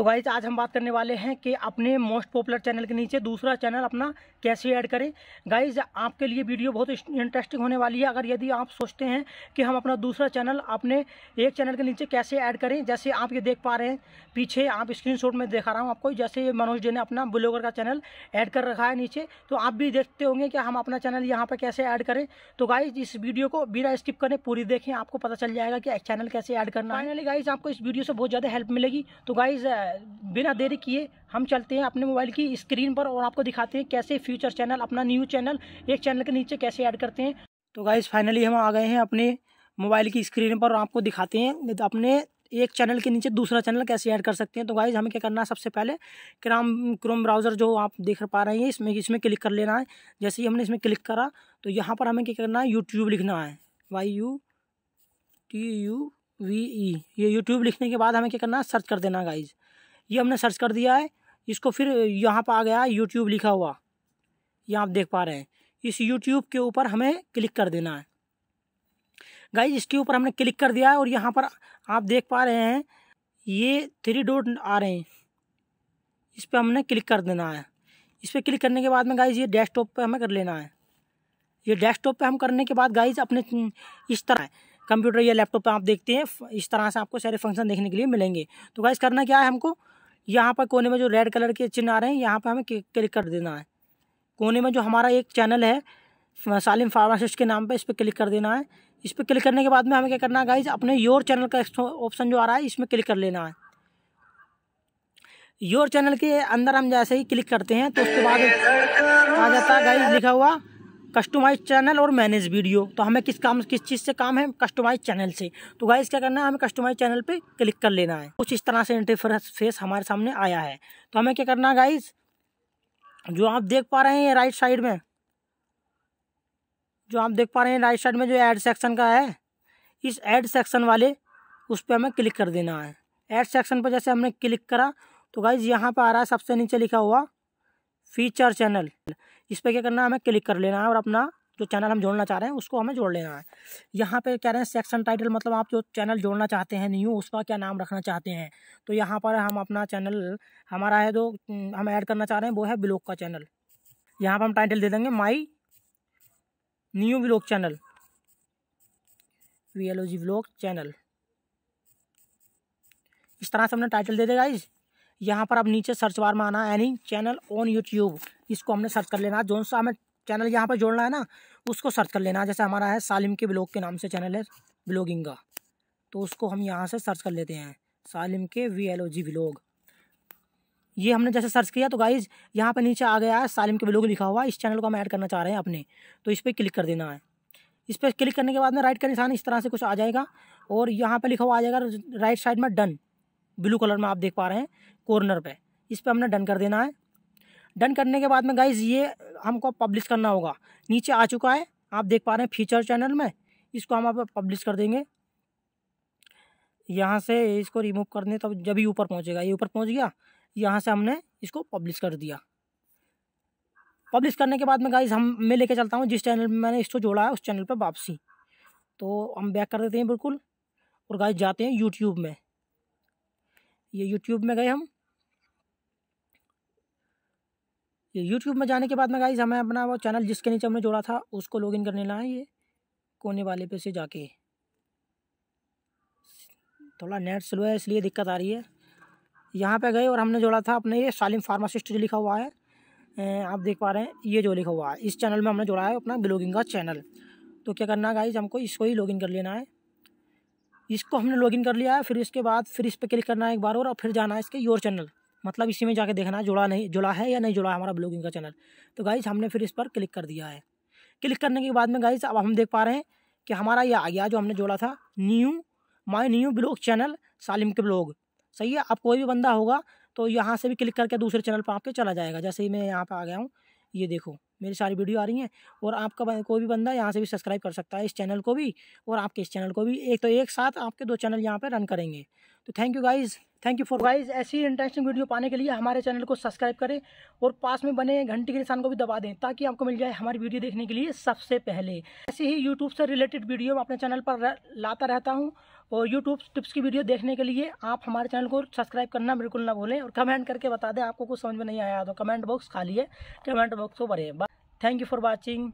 तो गाइज आज हम बात करने वाले हैं कि अपने मोस्ट पॉपुलर चैनल के नीचे दूसरा चैनल अपना कैसे ऐड करें गाइज आपके लिए वीडियो बहुत इंटरेस्टिंग होने वाली है अगर यदि आप सोचते हैं कि हम अपना दूसरा चैनल अपने एक चैनल के नीचे कैसे ऐड करें जैसे आप ये देख पा रहे हैं पीछे आप स्क्रीन में दिखा रहा हूँ आपको जैसे मनोज जी ने अपना ब्लॉगर का चैनल ऐड कर रखा है नीचे तो आप भी देखते होंगे कि हम अपना चैनल यहाँ पर कैसे ऐड करें तो गाइज इस वीडियो को बिना स्किप करें पूरी देखें आपको पता चल जाएगा कि चैनल कैसे ऐड करना है फाइनली गाइज आपको इस वीडियो से बहुत ज़्यादा हेल्प मिलेगी तो गाइज़ बिना देरी किए हम चलते हैं अपने मोबाइल की स्क्रीन पर और आपको दिखाते हैं कैसे फ्यूचर चैनल अपना न्यूज़ चैनल एक चैनल के नीचे कैसे ऐड करते हैं तो गाइज फाइनली हम आ गए हैं अपने मोबाइल की स्क्रीन पर और आपको दिखाते हैं अपने एक चैनल के नीचे दूसरा चैनल कैसे ऐड कर सकते हैं तो गाइज हमें क्या करना है सबसे पहले क्राम क्रोम ब्राउज़र जो आप देख पा रहे हैं इसमें इसमें क्लिक कर लेना है जैसे ही हमने इसमें क्लिक करा तो यहाँ पर हमें क्या करना है यूट्यूब लिखना है Y U T U B E ये यूट्यूब लिखने के बाद हमें क्या करना है सर्च कर देना गाइज ये हमने सर्च कर दिया है इसको फिर यहाँ पर आ गया यूट्यूब लिखा हुआ ये आप देख पा रहे हैं इस यूट्यूब के ऊपर हमें क्लिक कर देना है गाइज इसके ऊपर हमने क्लिक कर दिया है और यहाँ पर आप देख पा रहे हैं ये थ्री डोट आ रहे हैं इस पर हमने क्लिक कर देना है इस पर क्लिक करने के बाद में गाइज ये डेस्कटॉप पे हमें कर लेना है ये डेस्कटॉप पे हम करने के बाद गाइज अपने इस तरह कंप्यूटर या लैपटॉप पे आप देखते हैं इस तरह से आपको सारे फंक्शन देखने के लिए मिलेंगे तो गाइज करना क्या है हमको यहाँ पर कोने में जो रेड कलर के चिन्ह आ रहे हैं यहाँ पर हमें क्लिक कर देना है कोने में जो हमारा एक चैनल है सालिम फार्मासिस्ट के नाम पर इस पर क्लिक कर देना है इस पर क्लिक करने के बाद में हमें क्या करना है गाइज अपने योर चैनल का ऑप्शन जो आ रहा है इसमें क्लिक कर लेना है योर चैनल के अंदर हम जैसे ही क्लिक करते हैं तो उसके बाद आ जाता है गाइज लिखा हुआ कस्टमाइज चैनल और मैनेज वीडियो तो हमें किस काम किस चीज़ से काम है कस्टमाइज चैनल से तो गाइस क्या करना है हमें कस्टमाइज चैनल पे क्लिक कर लेना है कुछ इस तरह से इंटरफेस फेस हमारे सामने आया है तो हमें क्या करना है गाइस जो आप देख पा रहे हैं राइट साइड में जो आप देख पा रहे हैं राइट साइड में जो एड सेक्शन का है इस एड सेक्शन वाले उस पर हमें क्लिक कर देना है एड सेक्शन पर जैसे हमने क्लिक करा तो गाइज यहाँ पर आ रहा है सबसे नीचे लिखा हुआ फीचर चैनल इस पर क्या करना है हमें क्लिक कर लेना है और अपना जो चैनल हम जोड़ना चाह रहे हैं उसको हमें जोड़ लेना है यहाँ पे कह रहे हैं सेक्शन टाइटल मतलब आप जो चैनल जोड़ना चाहते हैं न्यू उसका क्या नाम रखना चाहते हैं तो यहाँ पर हम अपना चैनल हमारा है जो हम्म, हम ऐड करना चाह रहे हैं वो है ब्लॉग का चैनल यहाँ पर हम टाइटल दे देंगे my new vlog channel V L O G channel इस तरह से हमने टाइटल दे देगा इस यहाँ पर अब नीचे सर्च बार में आना एनी चैनल ऑन यूट्यूब इसको हमने सर्च कर लेना जो सा हमें चैनल यहाँ पर जोड़ना है ना उसको सर्च कर लेना जैसे हमारा है सालिम के ब्लॉग के नाम से चैनल है ब्लॉगिंग का तो उसको हम यहाँ से सर्च कर लेते हैं सालिम के V L O G vlog ये हमने जैसे सर्च किया तो गाइज यहाँ पर नीचे आ गया है सालिम के ब्लॉग लिखा हुआ इस चैनल को हम ऐड करना चाह रहे हैं अपने तो इस पर क्लिक कर देना है इस पर क्लिक करने के बाद में राइट का निशान इस तरह से कुछ आ जाएगा और यहाँ पर लिखा हुआ आ जाएगा राइट साइड में डन ब्लू कलर में आप देख पा रहे हैं कॉर्नर पे इस पर हमने डन कर देना है डन करने के बाद में गाइज ये हमको पब्लिश करना होगा नीचे आ चुका है आप देख पा रहे हैं फीचर चैनल में इसको हम आप पब्लिश कर देंगे यहाँ से इसको रिमूव करने तब तो जब ही ऊपर पहुँचेगा ये ऊपर पहुँच गया यहाँ से हमने इसको पब्लिश कर दिया पब्लिश करने के बाद में गाइज हम मैं लेके चलता हूँ जिस चैनल में मैंने इसको जोड़ा है उस चैनल पर वापसी तो हम बैक कर देते हैं बिल्कुल और गाइज जाते हैं यूट्यूब में ये यूट्यूब में गए हम ये यूट्यूब में जाने के बाद में गाइज हमें अपना वो चैनल जिसके नीचे हमने जोड़ा था उसको लॉगिन करने लाए ये कोने वाले पे से जाके थोड़ा नेट स्लो है इसलिए दिक्कत आ रही है यहाँ पे गए और हमने जोड़ा था अपने ये सालिम फार्मासिस्ट जो लिखा हुआ है आप देख पा रहे हैं ये जो लिखा हुआ है इस चैनल में हमने जोड़ा है अपना ब्लॉगिंग का चैनल तो क्या करना है गाइज हमको इसको ही लॉगिन कर लेना है इसको हमने लॉगिन कर लिया है फिर इसके बाद फिर इस पर क्लिक करना है एक बार और और फिर जाना है इसके योर चैनल मतलब इसी में जाके देखना है जुड़ा नहीं जुड़ा है या नहीं जुड़ा है हमारा ब्लॉगिंग का चैनल तो गाइज हमने फिर इस पर क्लिक कर दिया है क्लिक करने के बाद में गाइज अब हम देख पा रहे हैं कि हमारा ये आ गया जो हमने जोड़ा था new my new vlog channel Salim के ब्लॉग सही है अब कोई भी बंदा होगा तो यहाँ से भी क्लिक करके दूसरे चैनल पर आपके चला जाएगा जैसे ही मैं यहाँ पर आ गया हूँ ये देखो मेरी सारी वीडियो आ रही हैं और आपका कोई भी बंदा यहाँ से भी सब्सक्राइब कर सकता है इस चैनल को भी और आपके इस चैनल को भी एक तो एक साथ आपके दो चैनल यहाँ पे रन करेंगे तो thank you guys thank you for guys ऐसी इंटरेस्टिंग वीडियो पाने के लिए हमारे चैनल को सब्सक्राइब करें और पास में बने घंटे के निशान को भी दबा दें ताकि आपको मिल जाए हमारी वीडियो देखने के लिए सबसे पहले ऐसे ही यूट्यूब से रिलेटेड वीडियो मैं अपने चैनल पर लाता रहता हूँ और यूट्यूब टिप्स की वीडियो देखने के लिए आप हमारे चैनल को सब्सक्राइब करना बिल्कुल ना भूलें और कमेंट करके बता दें आपको कुछ समझ में नहीं आया तो कमेंट बॉक्स खाली है कमेंट बॉक्स को भरें थैंक यू फॉर वॉचिंग